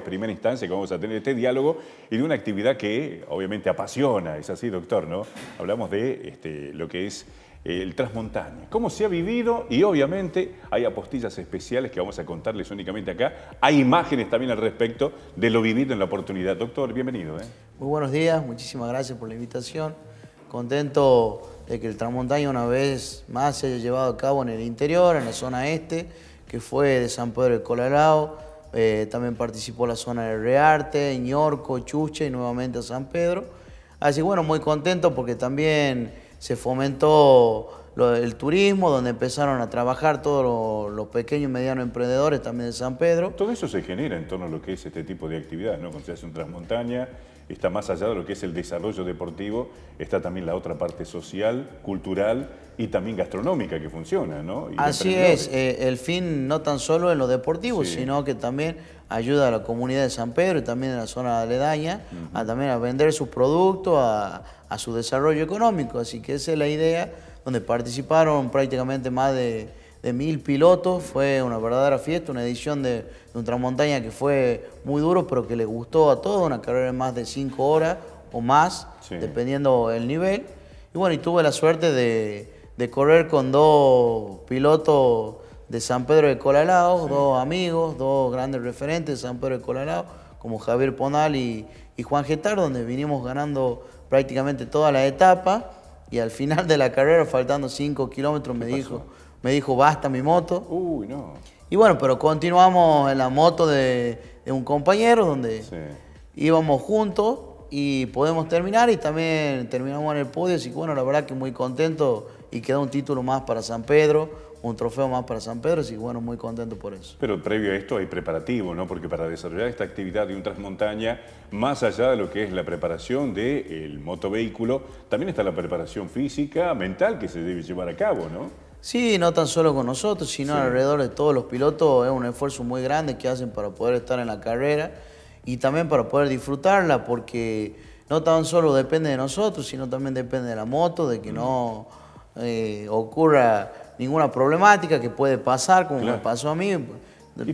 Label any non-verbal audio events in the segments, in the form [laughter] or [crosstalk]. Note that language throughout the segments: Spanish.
primera instancia, que vamos a tener este diálogo, y de una actividad que obviamente apasiona, es así, doctor, ¿no? Hablamos de este, lo que es el Transmontaña, cómo se ha vivido y obviamente hay apostillas especiales que vamos a contarles únicamente acá. Hay imágenes también al respecto de lo vivido en la oportunidad. Doctor, bienvenido. ¿eh? Muy buenos días, muchísimas gracias por la invitación. Contento de que el Transmontaña una vez más se haya llevado a cabo en el interior, en la zona este, que fue de San Pedro del Colalao, eh, también participó la zona de Rearte, Ñorco, Chuche y nuevamente a San Pedro. Así bueno, muy contento porque también se fomentó el turismo, donde empezaron a trabajar todos los, pequeños y medianos emprendedores también de San Pedro. Todo eso se genera en torno a lo que es este tipo de actividades, ¿no? Cuando se hace un transmontaña, está más allá de lo que es el desarrollo deportivo, está también la otra parte social, cultural y también gastronómica que funciona, Así es, eh, el fin no tan solo en lo deportivo, sino que también ayuda a la comunidad de San Pedro y también en la zona aledaña a también a vender sus productos, a, a su desarrollo económico. Así que esa es la idea, donde participaron prácticamente más de de mil pilotos. Fue una verdadera fiesta, una edición de, Ultramontaña que fue muy duro, pero que le gustó a todos, una carrera de más de cinco horas o más, dependiendo el nivel. Y bueno, y tuve la suerte de, correr con dos pilotos de San Pedro de Colalao, dos amigos, dos grandes referentes de San Pedro de Colalao, como Javier Ponal y, Juan Getar, donde vinimos ganando prácticamente toda la etapa y al final de la carrera, faltando 5 kilómetros, me dijo, me dijo, basta mi moto. Uy, no. Y bueno, pero continuamos en la moto de, un compañero donde íbamos juntos y podemos terminar y también terminamos en el podio. Así que bueno, la verdad que muy contento y queda un título más para San Pedro, un trofeo más para San Pedro, así que bueno, muy contento por eso. Pero previo a esto hay preparativo, ¿no? Porque para desarrollar esta actividad de un transmontaña, más allá de lo que es la preparación del motovehículo, también está la preparación física, mental que se debe llevar a cabo, ¿no? Sí, no tan solo con nosotros, sino alrededor de todos los pilotos. Es un esfuerzo muy grande que hacen para poder estar en la carrera y también para poder disfrutarla, porque no tan solo depende de nosotros, sino también depende de la moto, de que mm. no eh, ocurra ninguna problemática que puede pasar, como me pasó a mí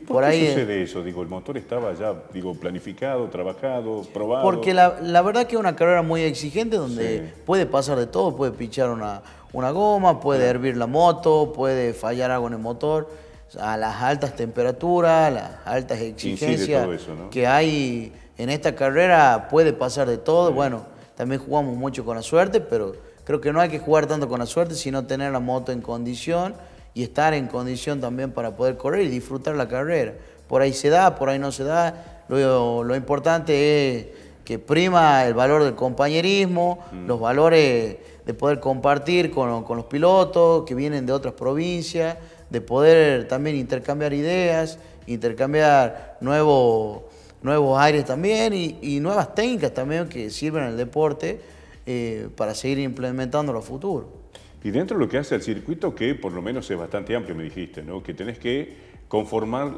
por, qué ahí sucede eh, eso? Digo, el motor estaba ya digo, planificado, trabajado, probado. Porque la, la verdad que es una carrera muy exigente donde puede pasar de todo, puede pinchar una, una goma, puede hervir la moto, puede fallar algo en el motor. A las altas temperaturas, a las altas exigencias que hay en esta carrera puede pasar de todo. Bueno, también jugamos mucho con la suerte, pero creo que no hay que jugar tanto con la suerte, sino tener la moto en condición y estar en condición también para poder correr y disfrutar la carrera. Por ahí se da, por ahí no se da. Lo, lo importante es que prima el valor del compañerismo, mm. los valores de poder compartir con, los pilotos que vienen de otras provincias, de poder también intercambiar ideas, intercambiar nuevos nuevos aires también y, nuevas técnicas también que sirven al deporte eh, para seguir implementando a futuro. Y dentro de lo que hace el circuito, que por lo menos es bastante amplio, me dijiste, ¿no? que tenés que conformar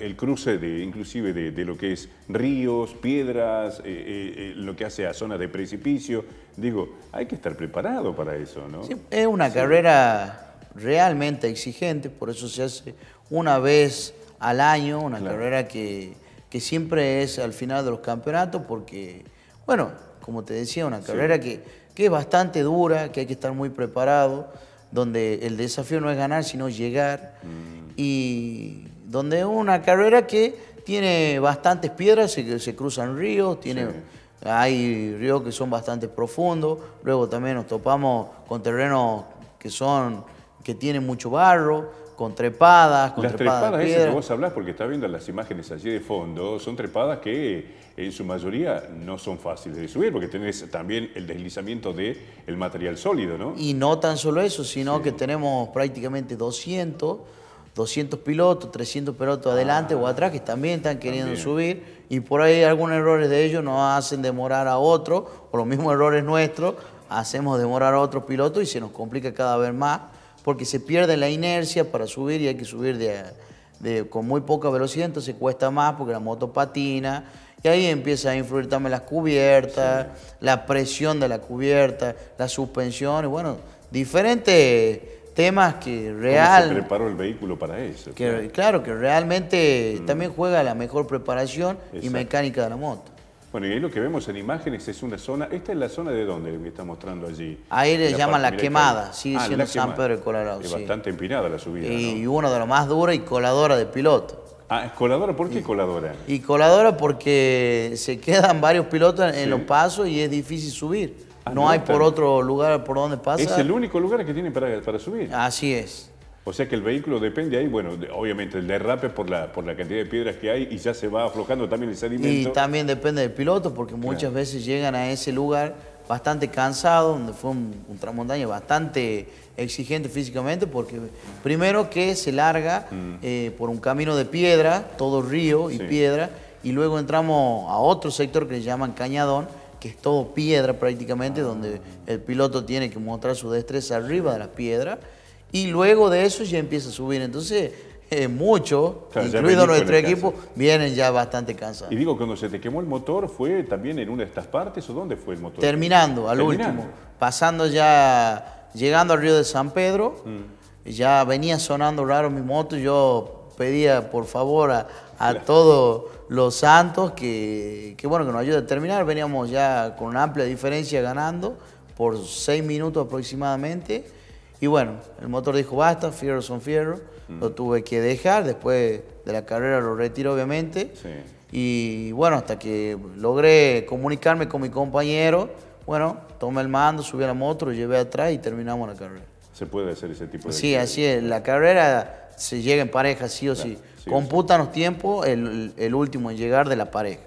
el cruce de, inclusive de, lo que es ríos, piedras, eh, eh, eh, lo que hace a zonas de precipicio. Digo, hay que estar preparado para eso, ¿no? es una carrera realmente exigente, por eso se hace una vez al año, una carrera que, siempre es al final de los campeonatos, porque, bueno, como te decía, una carrera que que es bastante dura, que hay que estar muy preparado, donde el desafío no es ganar, sino llegar. Mm. Y donde es una carrera que tiene bastantes piedras, se, se cruzan ríos, tiene, hay ríos que son bastante profundos, luego también nos topamos con terrenos que son que tienen mucho barro, con trepadas, con las trepadas, de esas que vos hablás, porque estás viendo las imágenes allí de fondo, son trepadas que en su mayoría no son fáciles de subir, porque tenés también el deslizamiento del el material sólido, ¿no? Y no tan solo eso, sino que tenemos prácticamente 200, 200 pilotos, 300 pilotos adelante o ah, atrás que también están queriendo subir, y por ahí algunos errores de ellos nos hacen demorar a otros, o los mismos errores nuestros, hacemos demorar a otros pilotos y se nos complica cada vez más porque se pierde la inercia para subir y hay que subir con muy poca velocidad, entonces cuesta más porque la moto patina. Y ahí empieza a influir también las cubiertas, la presión de la cubierta, la suspensión y bueno, diferentes temas que real. ¿Cómo se preparó el vehículo para eso? claro, que realmente mm. también juega la mejor preparación y mecánica de la moto. Bueno, y ahí lo que vemos en imágenes es una zona, ¿esta es la zona de dónde me está mostrando allí? Ahí le llaman la quemada, sigue ah, siendo San Pedro de Colorado. Es bastante empinada la subida, Y, una de las más duras y coladora de piloto. Ah, coladora? ¿Por qué coladora? Y coladora porque se quedan varios pilotos en los pasos y es difícil subir. Ah, no, hay por otro lugar por donde pasa. Es el único lugar que tienen para, para subir. Así es. O sea que el vehículo depende ahí, bueno, obviamente el derrape por la, por la cantidad de piedras que hay y ya se va aflojando también el sedimento. Y también depende del piloto, porque muchas veces llegan a ese lugar bastante cansado, donde fue un, un bastante exigente físicamente, porque primero que se larga mm. eh, por un camino de piedra, todo río y piedra, y luego entramos a otro sector que le llaman Cañadón, que es todo piedra prácticamente, ah. donde el piloto tiene que mostrar su destreza arriba de las piedras y luego de eso ya empieza a subir. Entonces, eh, muchos, incluido nuestro equipo, vienen ya bastante cansados. Y digo, cuando se te quemó el motor, ¿fue también en una de estas partes o dónde fue el motor? Terminando, al último. Pasando ya, llegando al río de San Pedro, mm. ya venía sonando raro mi moto. Yo pedía, por favor, a, todos los santos que, que, bueno, que nos ayude a terminar. Veníamos ya con una amplia diferencia ganando por seis minutos aproximadamente y bueno, el motor dijo, basta, fierro son fierro. Mm. Lo tuve que dejar, después de la carrera lo retiro obviamente. Y bueno, hasta que logré comunicarme con mi compañero, bueno, tomé el mando, subí a la moto, lo llevé atrás y terminamos la carrera. Se puede hacer ese tipo de... Sí, así es. La carrera se llega en pareja, sí o sí. Computan los tiempos, el, el último en llegar de la pareja.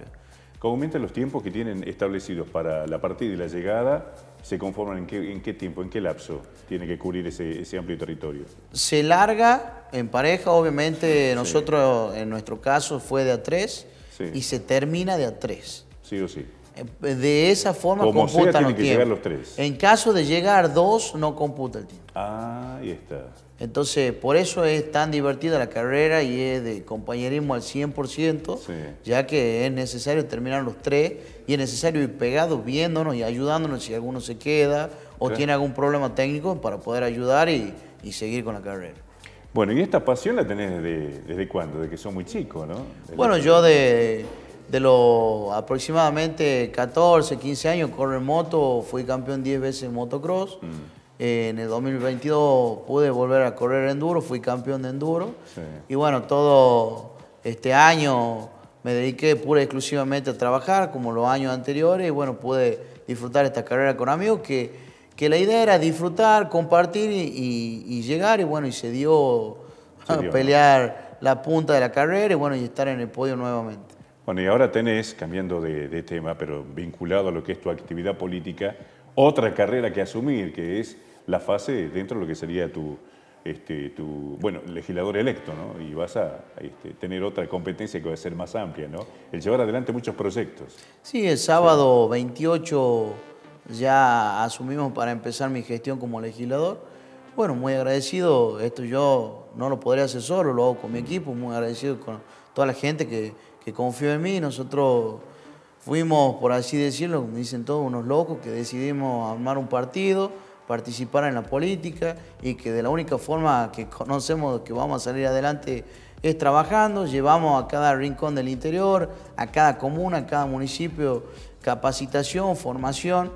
aumentan los tiempos que tienen establecidos para la partida y la llegada se conforman? ¿En qué, tiempo, en qué lapso tiene que cubrir ese, amplio territorio? Se larga en pareja, obviamente nosotros en nuestro caso fue de a tres y se termina de a tres. Sí o sí. Eh, de esa forma Como computan los tres. En caso de llegar dos, no computa el tiempo. Ah, ahí está. Entonces, por eso es tan divertida la carrera y es de compañerismo al 100%, ya que es necesario terminar los tres y es necesario ir pegados, viéndonos y ayudándonos si alguno se queda o tiene algún problema técnico para poder ayudar y, seguir con la carrera. Bueno, y esta pasión la tenés desde, desde cuándo? Desde que son muy chicos, ¿no? bueno, yo de de los aproximadamente 14, 15 años, corro en moto, fui campeón 10 veces en motocross. Mm. Eh, en el 2022 pude volver a correr enduro, fui campeón de enduro. Y bueno, todo este año me dediqué pura y exclusivamente a trabajar, como los años anteriores, y bueno, pude disfrutar esta carrera con amigos, que, que la idea era disfrutar, compartir y, llegar, y bueno, y se dio, a [laughs] pelear la punta de la carrera y bueno, y estar en el podio nuevamente. Bueno, y ahora tenés, cambiando de, tema, pero vinculado a lo que es tu actividad política, otra carrera que asumir, que es la fase dentro de lo que sería tu, este, bueno, legislador electo, ¿no? Y vas a este, tener otra competencia que va a ser más amplia, ¿no? El llevar adelante muchos proyectos. Sí, el sábado 28 ya asumimos para empezar mi gestión como legislador. Bueno, muy agradecido, esto yo no lo podría hacer solo, lo hago con mi equipo, muy agradecido con toda la gente que confío confió en mí. Nosotros fuimos, por así decirlo, como dicen todos, unos locos que decidimos armar un partido, participar en la política y que de la única forma que conocemos que vamos a salir adelante es trabajando. Llevamos a cada rincón del interior, a cada comuna, a cada municipio, capacitación, formación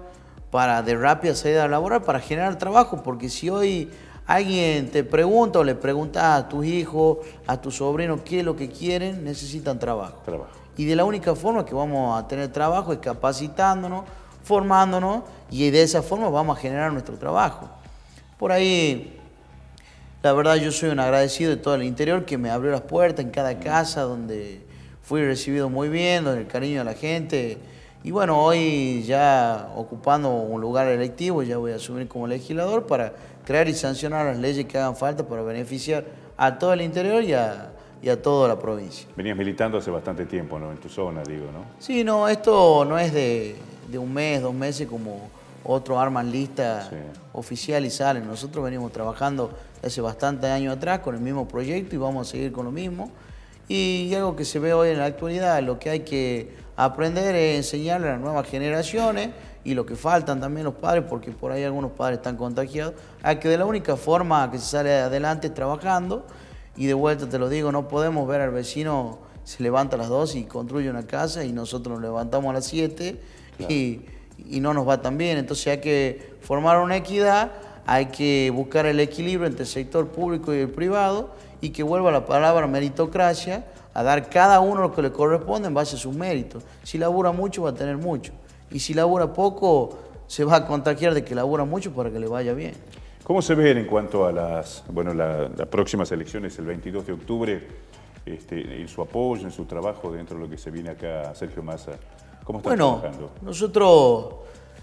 para de rápida salida laboral, para generar trabajo, porque si hoy alguien te pregunta o le pregunta a tus hijos, a tus sobrinos, qué es lo que quieren, necesitan trabajo. Trabajo. Y de la única forma que vamos a tener trabajo es capacitándonos, formándonos y de esa forma vamos a generar nuestro trabajo. Por ahí, la verdad yo soy un agradecido de todo el interior que me abrió las puertas en cada casa donde fui recibido muy bien, donde el cariño de la gente y bueno, hoy ya ocupando un lugar electivo, ya voy a asumir como legislador para crear y sancionar las leyes que hagan falta para beneficiar a todo el interior y a, toda la provincia. Venías militando hace bastante tiempo, En tu zona, digo, ¿no? Sí, no, esto no es de, un mes, dos meses como otro arman lista oficial y salen. Nosotros venimos trabajando hace bastante años atrás con el mismo proyecto y vamos a seguir con lo mismo. Y algo que se ve hoy en la actualidad, lo que hay que aprender es enseñarle a las nuevas generaciones y lo que faltan también los padres, porque por ahí algunos padres están contagiados, hay que de la única forma que se sale adelante es trabajando. Y de vuelta te lo digo, no podemos ver al vecino se levanta a las 2 y construye una casa y nosotros nos levantamos a las 7 y, y, no nos va tan bien. Entonces hay que formar una equidad, hay que buscar el equilibrio entre el sector público y el privado y que vuelva la palabra meritocracia a dar cada uno lo que le corresponde en base a sus méritos. Si labura mucho va a tener mucho y si labura poco se va a contagiar de que labura mucho para que le vaya bien. ¿Cómo se ven en cuanto a las, bueno, las próximas elecciones el 22 de octubre, este, en su apoyo, en su trabajo dentro de lo que se viene acá, Sergio Massa? ¿Cómo está bueno, trabajando? nosotros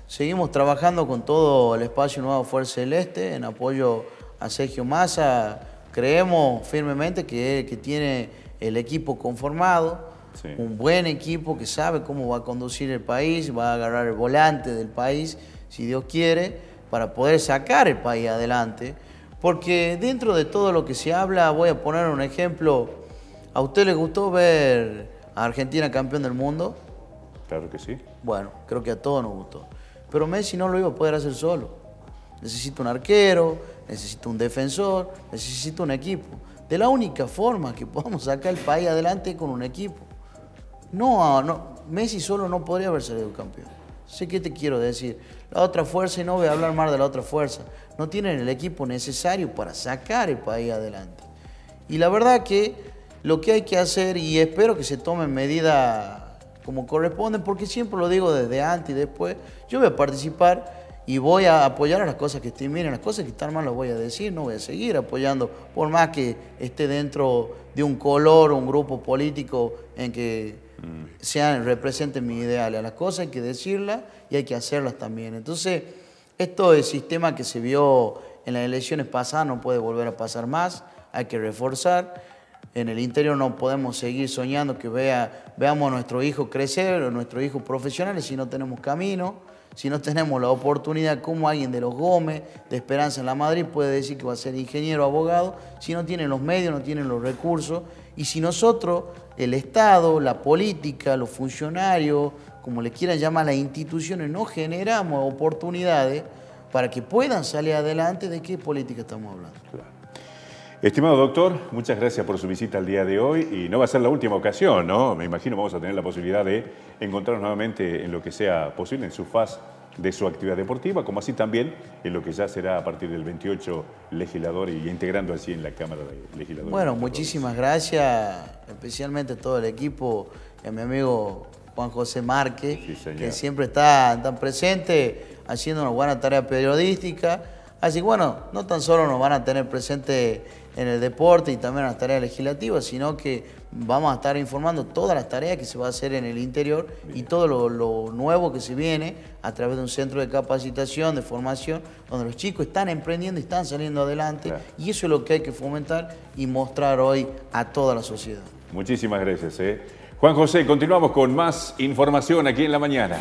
seguimos trabajando con todo el espacio Nueva Fuerza Celeste en apoyo a Sergio Massa, Creemos firmemente que, que tiene el equipo conformado, un buen equipo que sabe cómo va a conducir el país, va a agarrar el volante del país, si Dios quiere, para poder sacar el país adelante. Porque dentro de todo lo que se habla, voy a poner un ejemplo. ¿A usted le gustó ver a Argentina campeón del mundo? Claro que sí. Bueno, creo que a todos nos gustó. Pero Messi no lo iba a poder hacer solo necesito un arquero, necesito un defensor, necesito un equipo. De la única forma que podamos sacar el país adelante con un equipo. No, ah, no Messi solo no podría haber salido campeón. Sé qué te quiero decir. La otra fuerza, y no voy a hablar más de la otra fuerza, no tienen el equipo necesario para sacar el país adelante. Y la verdad que lo que hay que hacer, y espero que se en medida como corresponde, porque siempre lo digo desde antes y después, yo voy a participar y voy a apoyar a las cosas que estén bien, las cosas que están mal las voy a decir, no voy a seguir apoyando, por más que esté dentro de un color o un grupo político en que mm. sean, representen mis ideales. Las cosas hay que decirlas y hay que hacerlas también. Entonces, esto es sistema que se vio en las elecciones pasadas no puede volver a pasar más, hay que reforzar en el interior no podemos seguir soñando que veamos a nuestro hijo crecer o nuestros hijos profesionales si no tenemos camino, si no tenemos la oportunidad como alguien de los Gómez, de Esperanza en la Madrid, puede decir que va a ser ingeniero, abogado, si no tienen los medios, no tienen los recursos, y si nosotros, el Estado, la política, los funcionarios, como le quieran llamar las instituciones, no generamos oportunidades para que puedan salir adelante, ¿de qué política estamos hablando? Estimado doctor, muchas gracias por su visita al día de hoy y no va a ser la última ocasión, ¿no? Me imagino vamos a tener la posibilidad de encontrarnos nuevamente en lo que sea posible, en su faz de su actividad deportiva, como así también en lo que ya será a partir del 28 legislador y integrando así en la Cámara de Legisladores. Bueno, muchísimas gracias, especialmente todo el equipo, a eh, mi amigo Juan José Márquez, que siempre está tan presente, haciendo una buena tarea periodística Así que bueno, no tan solo nos van a tener presente en el deporte y también en las tareas legislativas, sino que vamos a estar informando todas las tareas que se va a hacer en el interior y todo lo, nuevo que se viene a través de un centro de capacitación, de formación, donde los chicos están emprendiendo y están saliendo adelante. Y eso es lo que hay que fomentar y mostrar hoy a toda la sociedad. Muchísimas gracias. ¿eh? Juan José, continuamos con más información aquí en la mañana.